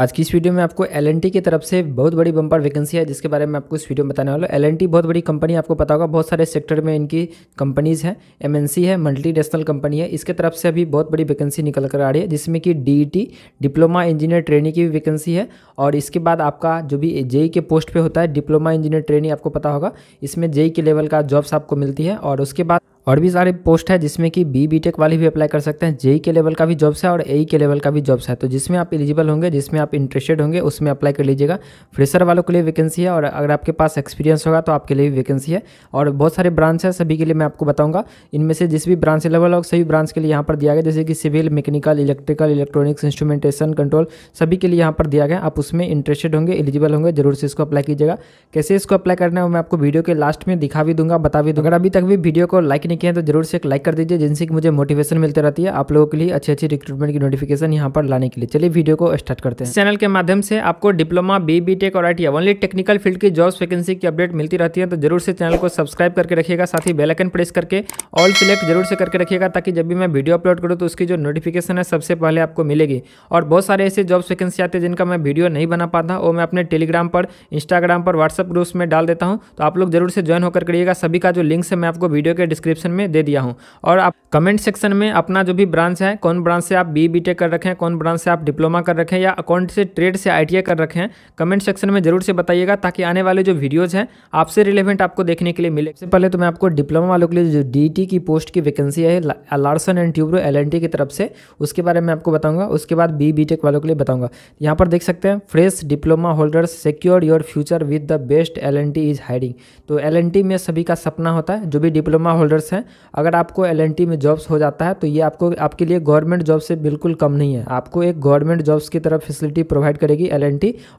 आज की इस वीडियो में आपको एल की तरफ से बहुत बड़ी बम्पर वैकेंसी है जिसके बारे में आपको इस वीडियो में बताने वाला एल बहुत बड़ी कंपनी आपको पता होगा बहुत सारे सेक्टर में इनकी कंपनीज़ हैं एम है मल्टी नेशनल कंपनी है इसके तरफ से अभी बहुत बड़ी वैकेंसी निकल कर आ रही है जिसमें कि डी डिप्लोमा इंजीनियर ट्रेनिंग की भी वैकेंसी है और इसके बाद आपका जो भी जेई e के पोस्ट पर होता है डिप्लोमा इंजीनियर ट्रेनिंग आपको पता होगा इसमें जेई e के लेवल का जॉब्स आपको मिलती है और उसके बाद और भी सारे पोस्ट है जिसमें कि बी बी टेक वाले भी अप्लाई कर सकते हैं जेई के लेवल का भी जॉब्स है और ए के लेवल का भी जॉब्स है तो जिसमें आप एलिजिबल होंगे जिसमें आप इंटरेस्टेड होंगे उसमें अप्लाई कर लीजिएगा फ्रेशर वालों के लिए वैकेंसी है और अगर आपके पास एक्सपीरियंस होगा तो आपके लिए भी वैकेंसी है और बहुत सारे ब्रांच है सभी के लिए मैं आपको बताऊँगा इनमें से जिस भी ब्रांच लेवल और सभी ब्रांच के लिए यहाँ पर दिया गया जैसे कि civil mechanical electrical electronics instrumentation control सभी के लिए यहाँ पर दिया गया आप उसमें इंटरेस्टेड होंगे एलिजिबल होंगे जरूर से इसको अप्लाई कीजिएगा कैसे इसको अप्लाई करना है मैं आपको वीडियो के लास्ट में दिखा भी दूंगा बता भी दूंगा अगर अभी तक भी वीडियो को लाइक नहीं किया तो जरूर से एक लाइक कर दीजिए जिनसे कि मुझे मोटिवेशन मिलती रहती है आप लोगों के लिए अच्छी अच्छी रिक्रूटमेंट की नोटिफिकेशन यहाँ पर लाने के लिए चलिए वीडियो को स्टार्ट करते हैं चैनल के माध्यम से आपको डिप्लोमा बी बी टेक और आई ओनली टेक्निकल फील्ड की जॉब वैकेंसी की अपडेट मिलती रहती है तो जरूर से चैनल को सब्सक्राइब करके रखिएगा साथ ही बेलाइकन प्रेस करके ऑल सिलेक्ट जरूर से करके रखिएगा ताकि जब भी मैं वीडियो अपलोड करूँ तो उसकी जो नोटिफिकेशन है सबसे पहले आपको मिलेगी और बहुत सारे ऐसे जॉब वैकेंसी आते हैं जिनका मैं वीडियो नहीं बना पाता वो मैं अपने टेलीग्राम पर इंस्टाग्राम पर व्हाट्सअप ग्रुप्स में डाल देता हूँ तो आप लोग जरूर से ज्वाइन होकर करिएगा सभी का जो लिंक है मैं आपको वीडियो के डिस्क्रिप्शन डिस्क्रिप्शन में दे दिया हूँ और आप कमेंट सेक्शन में अपना जो भी ब्रांच है कौन ब्रांच से आप बी बी कर रखे हैं कौन ब्रांच से आप डिप्लोमा कर रखें या अकाउंट से ट्रेड से आई कर रखे हैं कमेंट सेक्शन में जरूर से बताइएगा ताकि आने वाले जो वीडियोज़ हैं आपसे रिलेवेंट आपको देखने के लिए मिले सबसे पहले तो मैं आपको डिप्लोमा वालों के लिए जो डी की पोस्ट की वैकेंसी है लार्सन एंड ट्यूब्रो एल की तरफ से उसके बारे में आपको बताऊँगा उसके बाद बी बी वालों के लिए बताऊँगा यहाँ पर देख सकते हैं fresh diploma holders secure your future with the best L is hiring तो एल में सभी का सपना होता है जो भी डिप्लोमा होल्डर्स हैं अगर आपको एल में जॉब्स हो जाता है तो ये आपको आपके लिए गवर्नमेंट जॉब से बिल्कुल कम नहीं है आपको एक गवर्नमेंट जॉब्स की तरफ फैसिलिटी प्रोवाइड करेगी एल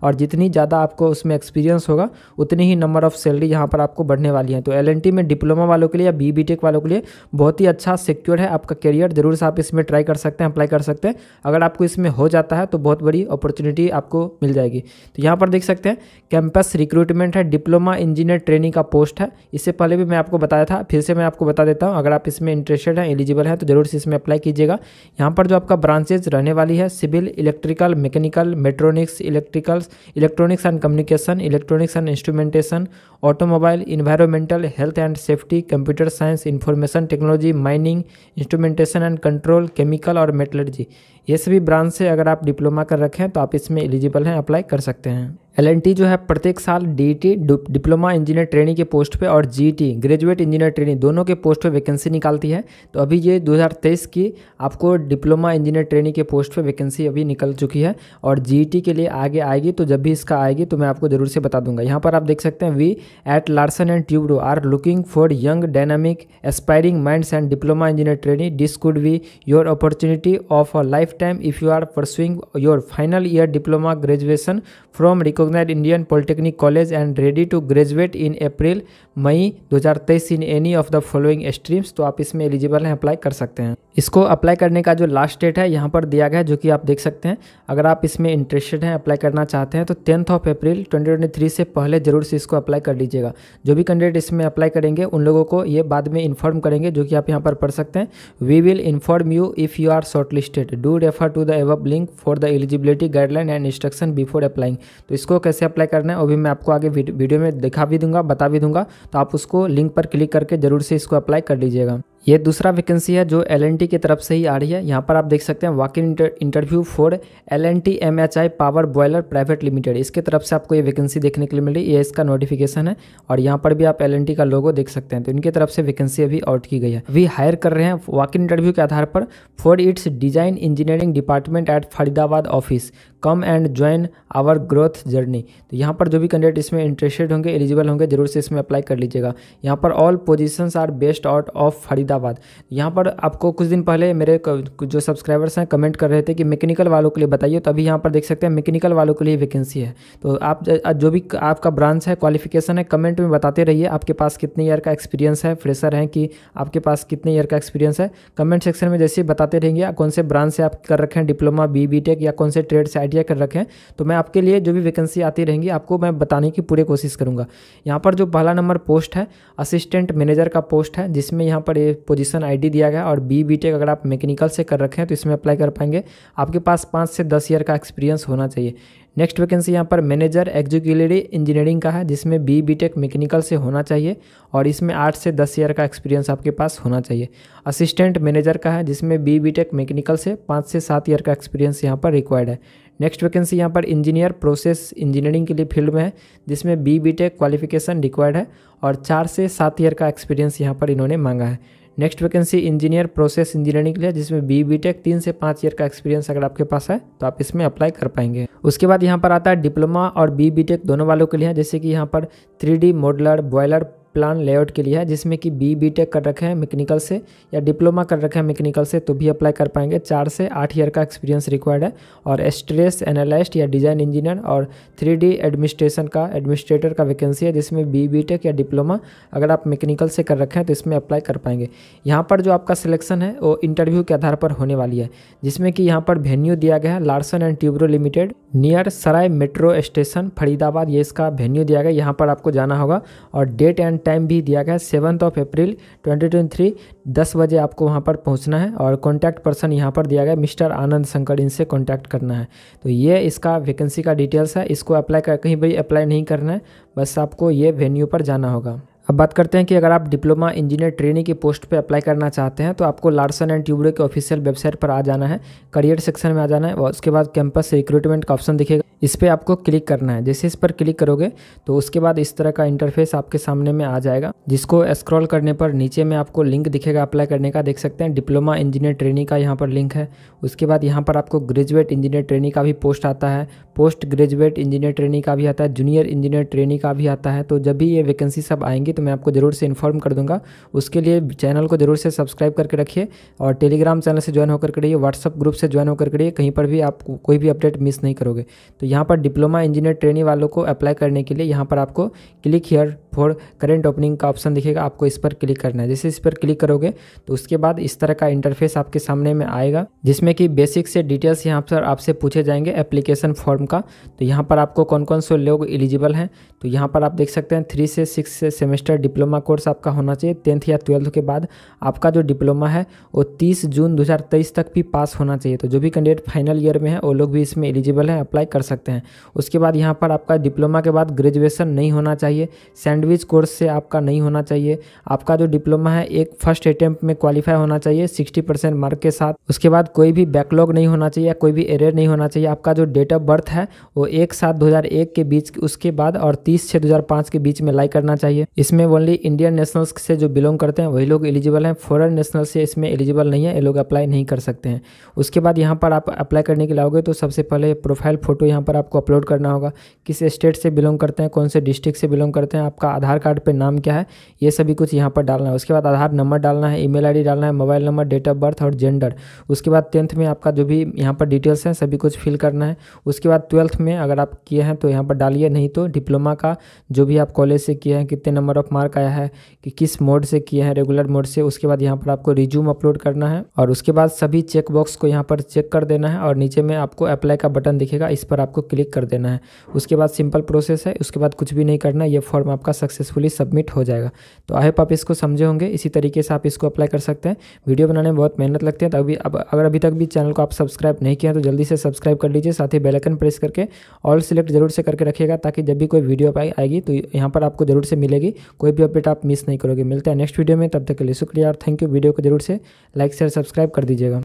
और जितनी ज़्यादा आपको उसमें एक्सपीरियंस होगा उतनी ही नंबर ऑफ सैलरी यहाँ पर आपको बढ़ने वाली है तो एल में डिप्लोमा वालों के लिए या बी वालों के लिए बहुत ही अच्छा सिक्योर है आपका करियर जरूर से आप इसमें ट्राई कर सकते हैं अप्लाई कर सकते हैं अगर आपको इसमें हो जाता है तो बहुत बड़ी अपॉर्चुनिटी आपको मिल जाएगी तो यहाँ पर देख सकते हैं कैंपस रिक्रूटमेंट है डिप्लोमा इंजीनियर ट्रेनिंग का पोस्ट है इससे पहले भी मैं आपको बताया था फिर से मैं आपको बता बता देता हूँ अगर आप इसमें इंटरेस्टेड हैं एलिजिबल हैं तो जरूर से इसमें अप्लाई कीजिएगा यहाँ पर जो आपका ब्रांचेज रहने वाली है civil electrical mechanical mechatronics electricals electronics and communication electronics and instrumentation automobile environmental health and safety computer science information technology mining instrumentation and control chemical और मेटलर्जी ये सभी ब्रांच से अगर आप डिप्लोमा कर रखें तो आप इसमें एलिजिबल हैं अप्लाई कर सकते हैं एल जो है प्रत्येक साल डी डिप्लोमा इंजीनियर ट्रेनिंग के पोस्ट पे और जी ग्रेजुएट इंजीनियर ट्रेनिंग दोनों के पोस्ट पे वैकेंसी निकालती है तो अभी ये 2023 की आपको डिप्लोमा इंजीनियर ट्रेनिंग के पोस्ट पे वैकेंसी अभी निकल चुकी है और जी के लिए आगे आएगी तो जब भी इसका आएगी तो मैं आपको ज़रूर से बता दूंगा यहाँ पर आप देख सकते हैं we at Larsen and Toubro are looking for young dynamic aspiring minds and diploma engineer training this could be your opportunity of a life life time if you are pursuing your final year diploma graduation from recognized Indian Polytechnic College and ready to graduate in April May 2023 in any of the following streams तो आप इसमें eligible हैं apply कर सकते हैं इसको apply करने का जो लास्ट डेट है यहाँ पर दिया गया है जो कि आप देख सकते हैं अगर आप इसमें इंटरेस्टेड हैं अप्लाई करना चाहते हैं तो टेंथ ऑफ अप्रैल 2023 से पहले ज़रूर से इसको अप्लाई कर लीजिएगा जो भी कैंडिडेट इसमें अप्लाई करेंगे उन लोगों को ये बाद में इन्फॉर्म करेंगे जो कि आप यहाँ पर पढ़ सकते हैं we will inform you if you are short do refer to the above link for the eligibility guideline and instruction before applying तो इसको कैसे अप्लाई करना है वो भी मैं आपको आगे वीडियो में दिखा भी दूंगा बता भी दूंगा तो आप उसको लिंक पर क्लिक करके ज़रूर से इसको अप्लाई कर लीजिएगा ये दूसरा वैकेंसी है जो एल की तरफ से ही आ रही है यहाँ पर आप देख सकते हैं walk in interview for L N T M H I power boiler private limited इसके तरफ से आपको ये वैकेंसी देखने के लिए मिल रही है ये इसका नोटिफिकेशन है और यहाँ पर भी आप एल का लोगो देख सकते हैं तो इनकी तरफ से वैकेंसी अभी आउट की गई है अभी हायर कर रहे हैं वाकिंग इंटरव्यू के आधार पर for its design engineering department at Faridabad office come and join our growth journey तो यहाँ पर जो भी कैंडिडेट इसमें इंटरेस्टेड होंगे एलिजिबल होंगे जरूर से इसमें अप्लाई कर लीजिएगा यहाँ पर all position are best out of Faridabad Faridabad यहाँ पर आपको कुछ दिन पहले मेरे जो सब्सक्राइबर्स हैं कमेंट कर रहे थे कि मैकेनिकल वालों के लिए बताइए तो अभी यहाँ पर देख सकते हैं मैकेनिकल वालों के लिए वैकेंसी है तो आप जो भी आपका ब्रांच है क्वालिफिकेशन है कमेंट में बताते रहिए आपके पास कितने ईयर का एक्सपीरियंस है फ्रेशर हैं कि आपके पास कितने ईयर का एक्सपीरियंस है कमेंट सेक्शन में जैसे ही बताते रहेंगे कौन से ब्रांच से आप कर रखे हैं डिप्लोमा बी बी टेक या कौन से ट्रेड से आई कर रखे हैं तो मैं आपके लिए जो भी वैकेंसी आती रहेंगी आपको मैं बताने की पूरी कोशिश करूँगा यहाँ पर जो पहला नंबर पोस्ट है असिस्टेंट मैनेजर का पोस्ट है जिसमें यहाँ पर ये पोजीशन आईडी दिया गया और बी बी अगर आप मैकेनिकल से कर रखें तो इसमें अप्लाई कर पाएंगे आपके पास पाँच से दस ईयर का एक्सपीरियंस होना चाहिए नेक्स्ट वैकेंसी यहाँ पर मैनेजर एग्जीक्यूटिव इंजीनियरिंग का है जिसमें बी बी टेक मैकेनिकल से होना चाहिए और इसमें आठ से दस ईयर का एक्सपीरियंस आपके पास होना चाहिए असिस्टेंट मैनेजर का है जिसमें बी बी टेक मैकेनिकल से पाँच से सात ईयर का एक्सपीरियंस यहाँ पर रिक्वायर्ड है नेक्स्ट वैकेंसी यहाँ पर इंजीनियर प्रोसेस इंजीनियरिंग के लिए फील्ड में है जिसमें B B tech qualification required है और चार से सात ईयर का एक्सपीरियंस यहाँ पर इन्होंने मांगा है next vacancy engineer process engineering के लिए जिसमें बी बी टेक तीन से पाँच ईयर का एक्सपीरियंस अगर आपके पास है तो आप इसमें अप्लाई कर पाएंगे उसके बाद यहाँ पर आता है डिप्लोमा और बी बी टेक दोनों वालों के लिए जैसे कि यहाँ पर three D modeller boiler plan layout के लिए है जिसमें कि बी बी टेक कर रखे हैं मैकेनिकल से या डिप्लोमा कर रखे हैं मैकेनिकल से तो भी अप्लाई कर पाएंगे चार से आठ ईयर का एक्सपीरियंस रिक्वायर्ड है और स्ट्रेस एनालिस्ट या डिज़ाइन इंजीनियर और थ्री डी एडमिनिस्ट्रेशन का एडमिनिस्ट्रेटर का वैकेंसी है जिसमें बी बी टेक या डिप्लोमा अगर आप मैकेनिकल से कर रखें हैं तो इसमें अप्लाई कर पाएंगे यहाँ पर जो आपका सिलेक्शन है वो इंटरव्यू के आधार पर होने वाली है जिसमें कि यहाँ पर वेन्यू दिया गया है Larsen and Toubro limited near Sarai metro station Faridabad ये इसका वेन्यू दिया गया यहाँ पर आपको जाना होगा और डेट एंड टाइम भी दिया गया है सेवन्थ ऑफ अप्रैल 2023 दस बजे आपको वहाँ पर पहुँचना है और कॉन्टैक्ट पर्सन यहाँ पर दिया गया मिस्टर आनंद शंकर इनसे कॉन्टैक्ट करना है तो ये इसका वैकेंसी का डिटेल्स है इसको अप्लाई कर कहीं भी अप्लाई नहीं करना है बस आपको ये वेन्यू पर जाना होगा अब बात करते हैं कि अगर आप डिप्लोमा इंजीनियर ट्रेनिंग की पोस्ट पे अप्लाई करना चाहते हैं तो आपको लार्सन एंड ट्यूबडो के ऑफिशियल वेबसाइट पर आ जाना है करियर सेक्शन में आ जाना है और उसके बाद कैंपस रिक्रूटमेंट का ऑप्शन दिखेगा इस पर आपको क्लिक करना है जैसे इस पर क्लिक करोगे तो उसके बाद इस तरह का इंटरफेस आपके सामने में आ जाएगा जिसको स्क्रॉल करने पर नीचे में आपको लिंक दिखेगा अप्लाई करने का देख सकते हैं डिप्लोमा इंजीनियर ट्रेनिंग का यहाँ पर लिंक है उसके बाद यहाँ पर आपको ग्रेजुएट इंजीनियर ट्रेनिंग का भी पोस्ट आता है पोस्ट ग्रेजुएट इंजीनियर ट्रेनिंग का भी आता है जूनियर इंजीनियर ट्रेनिंग का भी आता है तो जब भी ये वैकेंसी सब आएंगी तो मैं आपको ज़रूर से इन्फॉर्म कर दूंगा उसके लिए चैनल को ज़रूर से सब्सक्राइब करके रखिए और टेलीग्राम चैनल से ज्वाइन होकर करिए व्हाट्सअप ग्रुप से ज्वाइन होकर करिए कहीं पर भी आप कोई भी अपडेट मिस नहीं करोगे तो यहाँ पर डिप्लोमा इंजीनियर ट्रेनिंग वालों को अप्लाई करने के लिए यहाँ पर आपको click here for current opening का ऑप्शन दिखेगा आपको इस पर क्लिक करना है जैसे इस पर क्लिक करोगे तो उसके बाद इस तरह का इंटरफेस आपके सामने में आएगा जिसमें कि बेसिक से डिटेल्स यहाँ पर आपसे पूछे जाएंगे एप्लीकेशन फॉर्म का तो यहाँ पर आपको कौन कौन से लोग एलिजिबल हैं तो यहाँ पर आप देख सकते हैं थ्री से सिक्स सेमेस्टर डिप्लोमा कोर्स आपका होना चाहिए टेंथ या ट्वेल्थ के बाद आपका जो डिप्लोमा है वो तीस जून दो तक भी पास होना चाहिए तो जो भी कैंडिडेट फाइनल ईयर में है वो लोग भी इसमें एलिजिबल हैं अप्लाई कर सकते सकते हैं उसके बाद यहाँ पर आपका डिप्लोमा के बाद ग्रेजुएशन नहीं होना चाहिए सैंडविच कोर्स से आपका नहीं होना चाहिए आपका जो डिप्लोमा है एक फर्स्ट अटैम्प में क्वालिफाई होना चाहिए सिक्सटी परसेंट मार्क के साथ उसके बाद कोई भी बैकलॉग नहीं होना चाहिए कोई भी एरर नहीं होना चाहिए आपका जो डेट ऑफ बर्थ है वो एक सात दो के बीच उसके बाद और तीस छः दो के बीच में लाई करना चाहिए इसमें ओनली इंडियन नेशनल्स से जो बिलोंग करते हैं वही लोग एलिजिबल हैं फॉरन नेशनल से इसमें एलिजिबल नहीं है ये लोग अप्लाई नहीं कर सकते हैं उसके बाद यहाँ पर आप अप्लाई करने के लिए आओगे तो सबसे पहले प्रोफाइल फोटो यहाँ पर पर आपको अपलोड करना होगा किस स्टेट से बिलोंग करते हैं कौन से डिस्ट्रिक्ट से बिलोंग करते हैं आपका आधार कार्ड पर नाम क्या है ये सभी कुछ यहाँ पर डालना है उसके बाद आधार नंबर डालना है ई मेल डालना है mobile number date of birth और जेंडर उसके बाद टेंथ में आपका जो भी यहाँ पर डिटेल्स हैं सभी कुछ फिल करना है उसके बाद ट्वेल्थ में अगर आप किए हैं तो यहाँ पर डालिए नहीं तो डिप्लोमा का जो भी आप कॉलेज से किए हैं कितने नंबर ऑफ मार्क आया है कि किस मोड से किए हैं रेगुलर मोड से उसके बाद यहाँ पर आपको रिज्यूम अपलोड करना है और उसके बाद सभी चेकबॉक्स को यहाँ पर चेक कर देना है और नीचे में आपको अप्लाई का बटन दिखेगा इस पर आप आपको क्लिक कर देना है उसके बाद सिंपल प्रोसेस है उसके बाद कुछ भी नहीं करना ये फॉर्म आपका सक्सेसफुली सबमिट हो जाएगा तो आई होप आप इसको समझे होंगे इसी तरीके से आप इसको अप्लाई कर सकते हैं वीडियो बनाने में बहुत मेहनत लगती है तो अभी अब अगर अभी तक भी चैनल को आप सब्सक्राइब नहीं किया तो जल्दी से सब्सक्राइब कर लीजिए साथ ही बेलकन प्रेस करके ऑल सेलेक्ट जरूर से करके रखिएगा ताकि जब भी कोई वीडियो आएगी तो यहाँ पर आपको जरूर से मिलेगी कोई भी अपडेट आप मिस नहीं करोगे मिलते हैं नेक्स्ट वीडियो में तब तक के लिए शुक्रिया और थैंक यू वीडियो को जरूर से लाइक शेयर सब्सक्राइब कर दीजिएगा